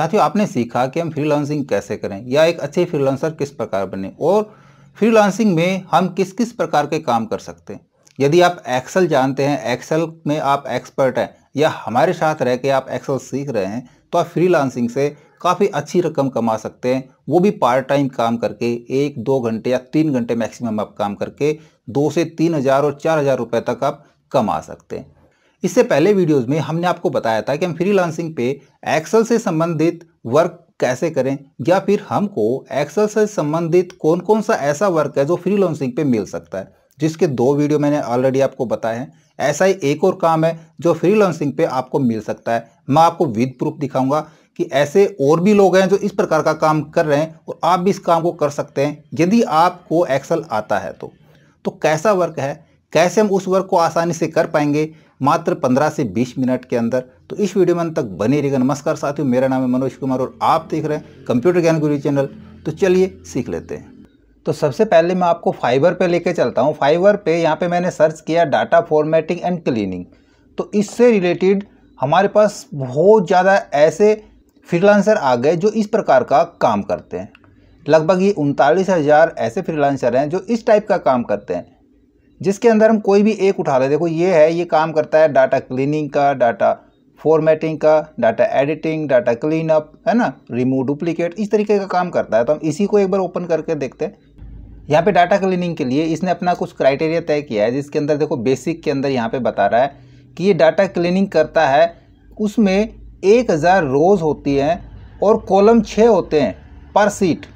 साथियों आपने सीखा कि हम फ्रीलांसिंग कैसे करें या एक अच्छे फ्रीलांसर किस प्रकार बने और फ्रीलांसिंग में हम किस किस प्रकार के काम कर सकते हैं यदि आप एक्सेल जानते हैं एक्सेल में आप एक्सपर्ट हैं या हमारे साथ रह के आप एक्सेल सीख रहे हैं तो आप फ्री से काफ़ी अच्छी रकम कमा सकते हैं वो भी पार्ट टाइम काम करके एक दो घंटे या तीन घंटे मैक्सिमम आप काम करके दो से तीन हज़ार और चार हज़ार रुपये तक आप कमा सकते हैं इससे पहले वीडियोस में हमने आपको बताया था कि हम फ्रीलांसिंग पे एक्सेल से संबंधित वर्क कैसे करें या फिर हमको एक्सेल से संबंधित कौन कौन सा ऐसा वर्क है जो फ्रीलांसिंग पे मिल सकता है जिसके दो वीडियो मैंने ऑलरेडी आपको बताए हैं ऐसा ही एक और काम है जो फ्रीलांसिंग पे आपको मिल सकता है मैं आपको विद प्रूफ दिखाऊंगा कि ऐसे और भी लोग हैं जो इस प्रकार का काम कर रहे हैं और आप भी इस काम को कर सकते हैं यदि आपको एक्सेल आता है तो, तो कैसा वर्क है कैसे हम उस वर्क को आसानी से कर पाएंगे मात्र 15 से 20 मिनट के अंदर तो इस वीडियो में अंत तक बने रहेगा नमस्कार साथियों मेरा नाम है मनोज कुमार और आप देख रहे हैं कंप्यूटर ज्ञान गुरु चैनल तो चलिए सीख लेते हैं तो सबसे पहले मैं आपको फाइबर पे लेके चलता हूँ फाइबर पे यहाँ पे मैंने सर्च किया डाटा फॉर्मेटिंग एंड क्लीनिंग तो इससे रिलेटेड हमारे पास बहुत ज़्यादा ऐसे फ्रीलांसर आ गए जो इस प्रकार का काम करते हैं लगभग ये उनतालीस हज़ार ऐसे फ्रीलांसर हैं जो इस टाइप का काम करते हैं जिसके अंदर हम कोई भी एक उठा रहे देखो ये है ये काम करता है डाटा क्लीनिंग का डाटा फॉर्मेटिंग का डाटा एडिटिंग डाटा क्लीनअप है ना रिमूव डुप्लीकेट इस तरीके का काम करता है तो हम इसी को एक बार ओपन करके देखते हैं यहाँ पे डाटा क्लीनिंग के लिए इसने अपना कुछ क्राइटेरिया तय किया है जिसके अंदर देखो बेसिक के अंदर यहाँ पे बता रहा है कि ये डाटा क्लीनिंग करता है उसमें एक हज़ार रोज़ होती हैं और कॉलम छः होते हैं पर सीट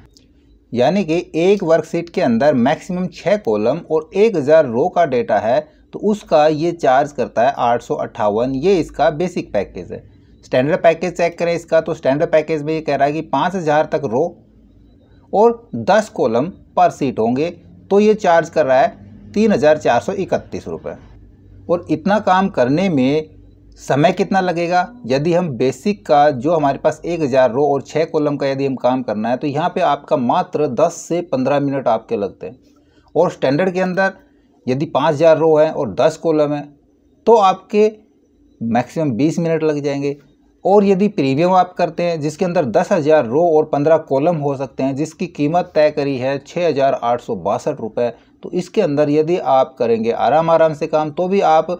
यानी कि एक वर्कशीट के अंदर मैक्सिमम छः कॉलम और एक हज़ार रो का डेटा है तो उसका ये चार्ज करता है आठ ये इसका बेसिक पैकेज है स्टैंडर्ड पैकेज चेक करें इसका तो स्टैंडर्ड पैकेज में ये कह रहा है कि पाँच हज़ार तक रो और दस कॉलम पर सीट होंगे तो ये चार्ज कर रहा है तीन हज़ार चार सौ इकतीस रुपये और इतना काम करने में समय कितना लगेगा यदि हम बेसिक का जो हमारे पास एक हज़ार रो और छः कॉलम का यदि हम काम करना है तो यहाँ पे आपका मात्र दस से पंद्रह मिनट आपके लगते हैं और स्टैंडर्ड के अंदर यदि पाँच हज़ार रो हैं और दस कॉलम हैं तो आपके मैक्सिमम बीस मिनट लग जाएंगे और यदि प्रीमियम आप करते हैं जिसके अंदर दस हज़ार रो और पंद्रह कॉलम हो सकते हैं जिसकी कीमत तय करी है छः हज़ार आठ सौ बासठ रुपये तो इसके अंदर यदि आप करेंगे आराम आराम से काम तो भी आप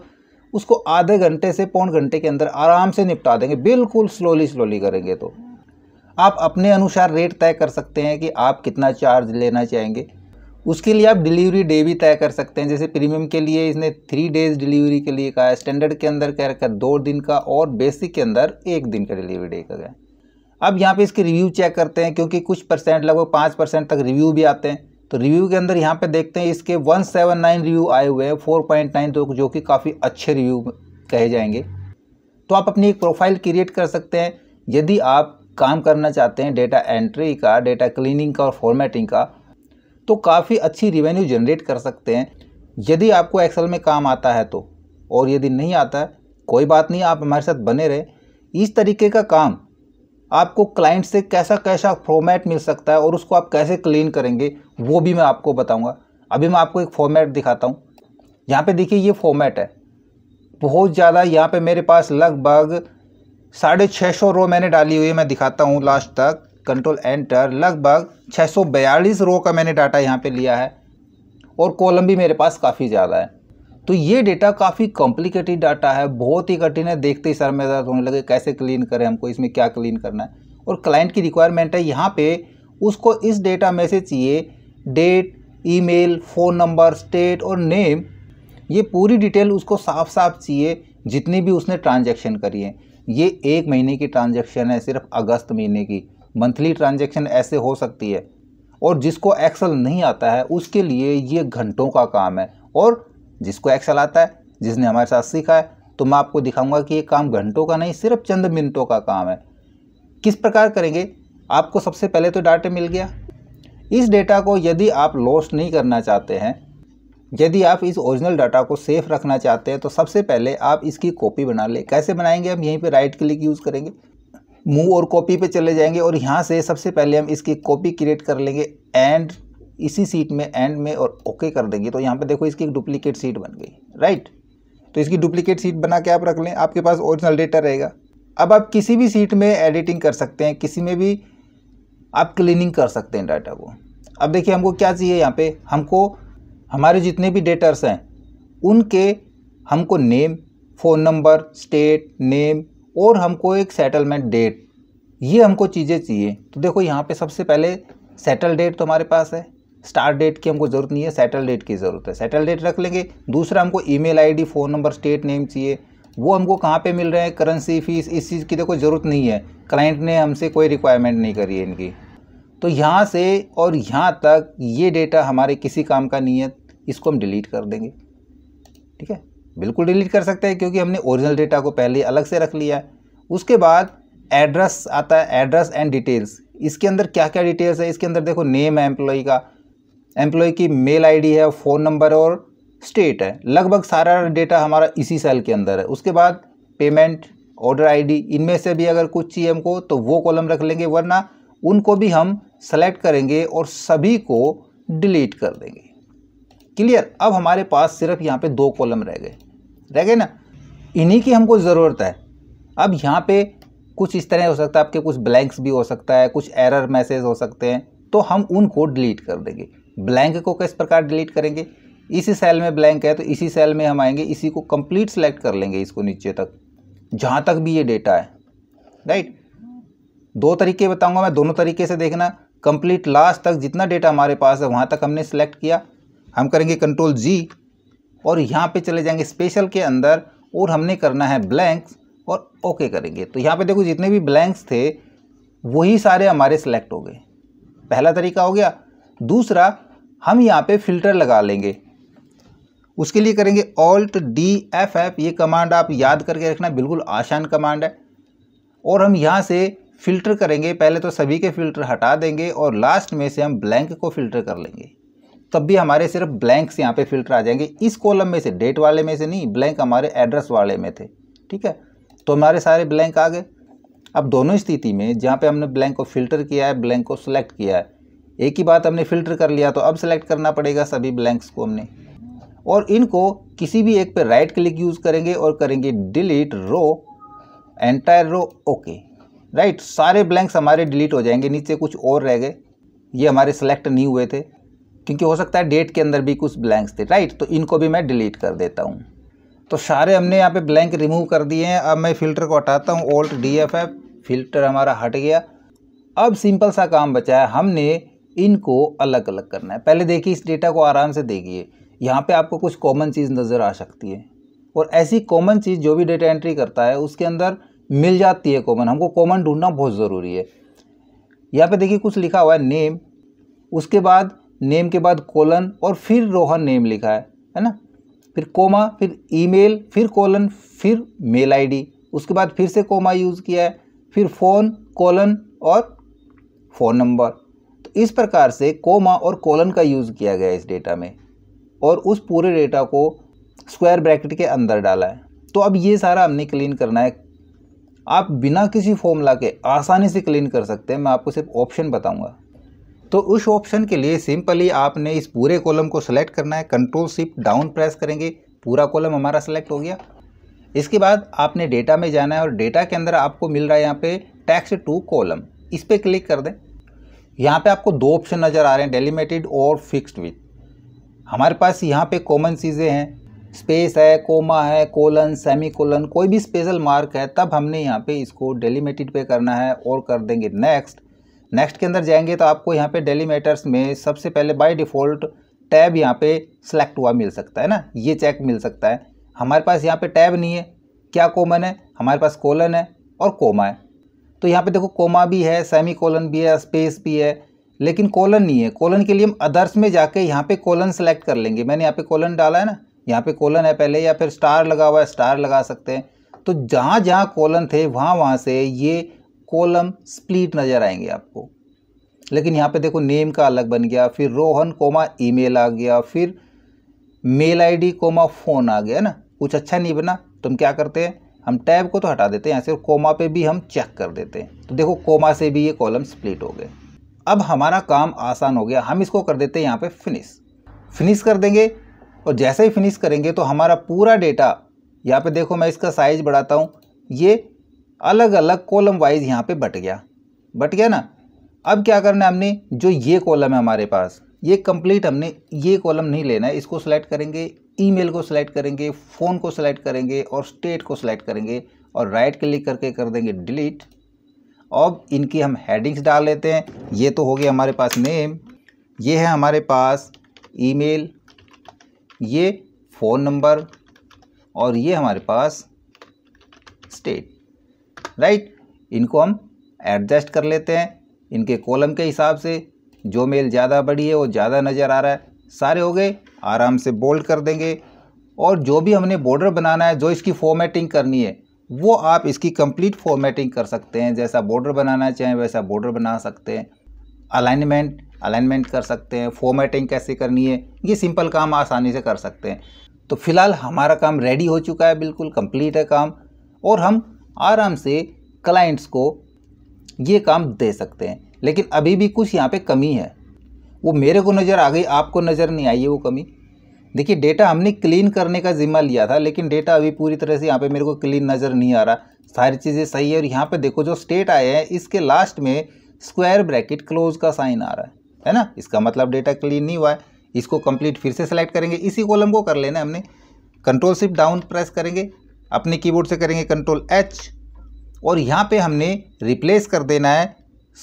उसको आधे घंटे से पौन घंटे के अंदर आराम से निपटा देंगे बिल्कुल स्लोली स्लोली करेंगे तो आप अपने अनुसार रेट तय कर सकते हैं कि आप कितना चार्ज लेना चाहेंगे उसके लिए आप डिलीवरी डे भी तय कर सकते हैं जैसे प्रीमियम के लिए इसने थ्री डेज डिलीवरी के लिए कहा है स्टैंडर्ड के अंदर कह रखा है दो दिन का और बेसिक के अंदर एक दिन का डिलीवरी डे का गया अब यहाँ पे इसके रिव्यू चेक करते हैं क्योंकि कुछ परसेंट लगभग पाँच परसेंट तक रिव्यू भी आते हैं तो रिव्यू के अंदर यहाँ पे देखते हैं इसके 179 रिव्यू आए हुए हैं 4.9 तो जो कि काफ़ी अच्छे रिव्यू कहे जाएंगे तो आप अपनी एक प्रोफाइल क्रिएट कर सकते हैं यदि आप काम करना चाहते हैं डेटा एंट्री का डेटा क्लीनिंग का और फॉर्मेटिंग का तो काफ़ी अच्छी रिवेन्यू जनरेट कर सकते हैं यदि आपको एक्सेल में काम आता है तो और यदि नहीं आता है कोई बात नहीं आप हमारे साथ बने रहें इस तरीके का काम आपको क्लाइंट से कैसा कैसा फॉर्मेट मिल सकता है और उसको आप कैसे क्लीन करेंगे वो भी मैं आपको बताऊँगा अभी मैं आपको एक फॉर्मेट दिखाता हूँ यहाँ पे देखिए ये फॉर्मेट है बहुत ज़्यादा यहाँ पे मेरे पास लगभग साढ़े छः सौ रो मैंने डाली हुई है मैं दिखाता हूँ लास्ट तक कंट्रोल एंटर लगभग छः सौ बयालीस रो का मैंने डाटा यहाँ पे लिया है और कॉलम भी मेरे पास काफ़ी ज़्यादा है तो ये डेटा काफ़ी कॉम्प्लिकेटेड डाटा है बहुत ही कठिन है देखते ही सर में दर्द होने लगे कैसे क्लीन करें हमको इसमें क्या क्लीन करना है और क्लाइंट की रिक्वायरमेंट है यहाँ पे उसको इस डेटा में से चाहिए date email phone number state और नेम ये पूरी डिटेल उसको साफ साफ चाहिए जितनी भी उसने ट्रांजेक्शन करी है ये एक महीने की ट्रांजेक्शन है सिर्फ अगस्त महीने की मंथली ट्रांजेक्शन ऐसे हो सकती है और जिसको एक्सेल नहीं आता है उसके लिए ये घंटों का काम है और जिसको एक्सेल आता है जिसने हमारे साथ सीखा है तो मैं आपको दिखाऊंगा कि ये काम घंटों का नहीं सिर्फ चंद मिनटों का काम है किस प्रकार करेंगे आपको सबसे पहले तो डाटा मिल गया इस डेटा को यदि आप लॉस्ट नहीं करना चाहते हैं यदि आप इस ओरिजिनल डाटा को सेफ रखना चाहते हैं तो सबसे पहले आप इसकी कॉपी बना लें कैसे बनाएंगे हम यहीं पे राइट क्लिक यूज़ करेंगे मूव और कॉपी पे चले जाएंगे और यहाँ से सबसे पहले हम इसकी कॉपी क्रिएट कर लेंगे एंड इसी सीट में एंड में और ओके okay कर देंगे तो यहाँ पे देखो इसकी एक डुप्लीकेट सीट बन गई राइट तो इसकी डुप्लीकेट सीट बना के आप रख लें आपके पास ओरिजिनल डेटा रहेगा अब आप किसी भी सीट में एडिटिंग कर सकते हैं किसी में भी आप क्लीनिंग कर सकते हैं डाटा को अब देखिए हमको क्या चाहिए यहाँ पे हमको हमारे जितने भी डेटर्स हैं उनके हमको name phone number state name और हमको एक सेटलमेंट डेट ये हमको चीज़ें चाहिए तो देखो यहाँ पे सबसे पहले सेटल डेट तो हमारे पास है स्टार्ट डेट की हमको ज़रूरत नहीं है सेटल डेट की ज़रूरत है सेटल डेट रख लेंगे दूसरा हमको email ID phone number state name चाहिए वो हमको कहाँ पे मिल रहे हैं करेंसी फीस इस चीज़ की देखो ज़रूरत नहीं है क्लाइंट ने हमसे कोई रिक्वायरमेंट नहीं करी है इनकी तो यहाँ से और यहाँ तक ये डेटा हमारे किसी काम का नहीं है इसको हम डिलीट कर देंगे ठीक है बिल्कुल डिलीट कर सकते हैं क्योंकि हमने ओरिजिनल डेटा को पहले अलग से रख लिया है उसके बाद एड्रेस आता है एड्रेस एंड डिटेल्स इसके अंदर क्या क्या डिटेल्स है इसके अंदर देखो नेम है एम्प्लॉय का एम्प्लॉय की मेल आईडी है फ़ोन नंबर और स्टेट है लगभग सारा डेटा हमारा इसी सेल के अंदर है उसके बाद पेमेंट ऑर्डर आईडी इनमें से भी अगर कुछ चाहिए हमको तो वो कॉलम रख लेंगे वरना उनको भी हम सेलेक्ट करेंगे और सभी को डिलीट कर देंगे क्लियर अब हमारे पास सिर्फ यहाँ पे दो कॉलम रह गए रह गए ना इन्हीं की हमको ज़रूरत है अब यहाँ पे कुछ इस तरह हो सकता है आपके कुछ ब्लैंक्स भी हो सकता है कुछ एरर मैसेज हो सकते हैं तो हम उनको डिलीट कर देंगे ब्लैंक को किस प्रकार डिलीट करेंगे इसी सेल में ब्लैंक है तो इसी सेल में हम आएंगे इसी को कंप्लीट सेलेक्ट कर लेंगे इसको नीचे तक जहाँ तक भी ये डेटा है राइट दो तरीके बताऊंगा मैं दोनों तरीके से देखना कंप्लीट लास्ट तक जितना डेटा हमारे पास है वहाँ तक हमने सेलेक्ट किया हम करेंगे कंट्रोल जी और यहाँ पे चले जाएंगे स्पेशल के अंदर और हमने करना है ब्लैंक्स और ओके करेंगे तो यहाँ पे देखो जितने भी ब्लैंक्स थे वही सारे हमारे सेलेक्ट हो गए पहला तरीका हो गया दूसरा हम यहाँ पर फिल्टर लगा लेंगे उसके लिए करेंगे ऑल्ट डी एफ एफ ये कमांड आप याद करके रखना बिल्कुल आसान कमांड है और हम यहाँ से फ़िल्टर करेंगे पहले तो सभी के फ़िल्टर हटा देंगे और लास्ट में से हम ब्लैंक को फ़िल्टर कर लेंगे तब भी हमारे सिर्फ ब्लैंक्स यहाँ पे फ़िल्टर आ जाएंगे इस कॉलम में से डेट वाले में से नहीं ब्लैंक हमारे एड्रेस वाले में थे ठीक है तो हमारे सारे ब्लैंक आ गए अब दोनों स्थिति में जहाँ पे हमने ब्लैंक को फ़िल्टर किया है ब्लैंक को सिलेक्ट किया है एक ही बात हमने फ़िल्टर कर लिया तो अब सेलेक्ट करना पड़ेगा सभी ब्लैंक्स को हमने और इनको किसी भी एक पे राइट क्लिक यूज़ करेंगे और करेंगे delete row entire row okay right सारे ब्लैंक्स हमारे डिलीट हो जाएंगे नीचे कुछ और रह गए ये हमारे सेलेक्ट नहीं हुए थे क्योंकि हो सकता है डेट के अंदर भी कुछ ब्लैंक्स थे राइट तो इनको भी मैं डिलीट कर देता हूँ तो सारे हमने यहाँ पे ब्लैंक रिमूव कर दिए हैं अब मैं फ़िल्टर को हटाता हूँ Alt D F F filter हमारा हट गया अब सिंपल सा काम बचा है हमने इनको अलग अलग करना है पहले देखिए इस डेटा को आराम से देखिए यहाँ पे आपको कुछ कॉमन चीज़ नज़र आ सकती है और ऐसी कॉमन चीज़ जो भी डेटा एंट्री करता है उसके अंदर मिल जाती है कॉमन हमको कॉमन ढूंढना बहुत ज़रूरी है यहाँ पे देखिए कुछ लिखा हुआ है नेम उसके बाद नेम के बाद कोलन और फिर रोहन नेम लिखा है है ना फिर कोमा फिर ईमेल फिर कोलन फिर मेल आईडी उसके बाद फिर से कोमा यूज़ किया है फिर फ़ोन कोलन और फ़ोन नंबर तो इस प्रकार से कोमा और कोलन का यूज़ किया गया इस डेटा में और उस पूरे डेटा को स्क्वायर ब्रैकेट के अंदर डाला है तो अब ये सारा हमने क्लीन करना है आप बिना किसी फॉर्मूला के आसानी से क्लीन कर सकते हैं मैं आपको सिर्फ ऑप्शन बताऊंगा तो उस ऑप्शन के लिए सिंपली आपने इस पूरे कॉलम को सिलेक्ट करना है कंट्रोल शिफ्ट डाउन प्रेस करेंगे पूरा कॉलम हमारा सेलेक्ट हो गया इसके बाद आपने डेटा में जाना है और डेटा के अंदर आपको मिल रहा है यहाँ पे टैक्स टू कॉलम इस पर क्लिक कर दें यहाँ पे आपको दो ऑप्शन नज़र आ रहे हैं डेलीमेटेड और फिक्स्ड विथ हमारे पास यहाँ पे कॉमन चीज़ें हैं स्पेस है कोमा है कोलन सेमी कोलन कोई भी स्पेशल मार्क है तब हमने यहाँ पे इसको डेलीमेटेड पे करना है और कर देंगे नेक्स्ट नेक्स्ट के अंदर जाएंगे तो आपको यहाँ पे डेलीमेटर्स में सबसे पहले बाय डिफ़ॉल्ट टैब यहाँ पे सेलेक्ट हुआ मिल सकता है ना ये चेक मिल सकता है हमारे पास यहाँ पर टैब नहीं है क्या कॉमन है हमारे पास कोलन है और कोमा है तो यहाँ पर देखो कोमा भी है सेमी कोलन भी है स्पेस भी है लेकिन कोलन नहीं है कोलन के लिए हम अदर्स में जाके यहाँ पे कोलन सेलेक्ट कर लेंगे मैंने यहाँ पे कोलन डाला है ना यहाँ पे कोलन है पहले या फिर स्टार लगा हुआ है स्टार लगा सकते हैं तो जहाँ जहाँ कोलन थे वहाँ वहाँ से ये कोलम स्प्लिट नज़र आएंगे आपको लेकिन यहाँ पे देखो नेम का अलग बन गया फिर रोहन कोमा ईमेल आ गया फिर मेल आईडी कोमा फ़ोन आ गया ना कुछ अच्छा नहीं बना तो हम क्या करते हैं हम टैब को तो हटा देते हैं यहाँ से कोमा पे भी हम चेक कर देते हैं तो देखो कोमा से भी ये कॉलम स्प्लिट हो गए अब हमारा काम आसान हो गया हम इसको कर देते हैं यहाँ पे फिनिश फिनिश कर देंगे और जैसे ही फिनिश करेंगे तो हमारा पूरा डेटा यहाँ पे देखो मैं इसका साइज़ बढ़ाता हूँ ये अलग अलग कॉलम वाइज यहाँ पे बट गया बट गया ना अब क्या करना है हमने जो ये कॉलम है हमारे पास ये कंप्लीट हमने ये कॉलम नहीं लेना है इसको सेलेक्ट करेंगे ईमेल को सिलेक्ट करेंगे फ़ोन को सिलेक्ट करेंगे और स्टेट को सिलेक्ट करेंगे और राइट क्लिक करके कर देंगे डिलीट अब इनकी हम हेडिंग्स डाल लेते हैं ये तो हो गया हमारे पास नेम ये है हमारे पास ईमेल ये फ़ोन नंबर और ये हमारे पास स्टेट राइट इनको हम एडजस्ट कर लेते हैं इनके कॉलम के हिसाब से जो मेल ज़्यादा बड़ी है वो ज़्यादा नज़र आ रहा है सारे हो गए आराम से बोल्ड कर देंगे और जो भी हमने बॉर्डर बनाना है जो इसकी फॉर्मेटिंग करनी है वो आप इसकी कंप्लीट फॉर्मेटिंग कर सकते हैं जैसा बॉर्डर बनाना चाहें वैसा बॉर्डर बना सकते हैं अलाइनमेंट अलाइनमेंट कर सकते हैं फॉर्मेटिंग कैसे करनी है ये सिंपल काम आसानी से कर सकते हैं तो फिलहाल हमारा काम रेडी हो चुका है बिल्कुल कंप्लीट है काम और हम आराम से क्लाइंट्स को ये काम दे सकते हैं लेकिन अभी भी कुछ यहाँ पे कमी है वो मेरे को नज़र आ गई आपको नज़र नहीं आई है वो कमी देखिए डेटा हमने क्लीन करने का ज़िम्मा लिया था लेकिन डेटा अभी पूरी तरह से यहाँ पे मेरे को क्लीन नज़र नहीं आ रहा सारी चीज़ें सही है और यहाँ पे देखो जो स्टेट आए हैं इसके लास्ट में स्क्वायर ब्रैकेट क्लोज का साइन आ रहा है है ना इसका मतलब डेटा क्लीन नहीं हुआ है इसको कंप्लीट फिर से सेलेक्ट करेंगे इसी कॉलम को कर लेना हमने कंट्रोल सिर्फ डाउन प्रेस करेंगे अपने कीबोर्ड से करेंगे कंट्रोल एच और यहाँ पे हमने रिप्लेस कर देना है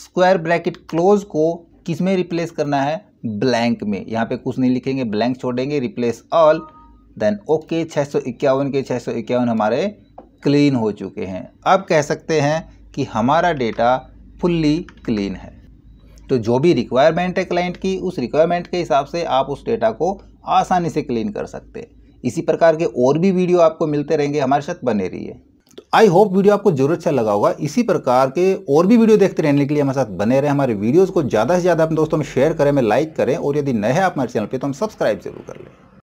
स्क्वायर ब्रैकेट क्लोज को किस में रिप्लेस करना है ब्लैंक में यहाँ पे कुछ नहीं लिखेंगे ब्लैंक छोड़ेंगे रिप्लेस ऑल देन ओके छः सौ इक्यावन के छः सौ इक्यावन हमारे क्लीन हो चुके हैं अब कह सकते हैं कि हमारा डेटा फुल्ली क्लीन है तो जो भी रिक्वायरमेंट है क्लाइंट की उस रिक्वायरमेंट के हिसाब से आप उस डेटा को आसानी से क्लीन कर सकते हैं इसी प्रकार के और भी वीडियो आपको मिलते रहेंगे हमारे साथ बने रहिए तो आई होप वीडियो आपको जरूर अच्छा लगा होगा इसी प्रकार के और भी वीडियो देखते रहने के लिए हमारे साथ बने रहे हमारे वीडियोज़ को ज़्यादा से ज़्यादा अपने दोस्तों में शेयर करें में लाइक करें और यदि नए हैं आप हमारे चैनल पर तो हम सब्सक्राइब जरूर कर लें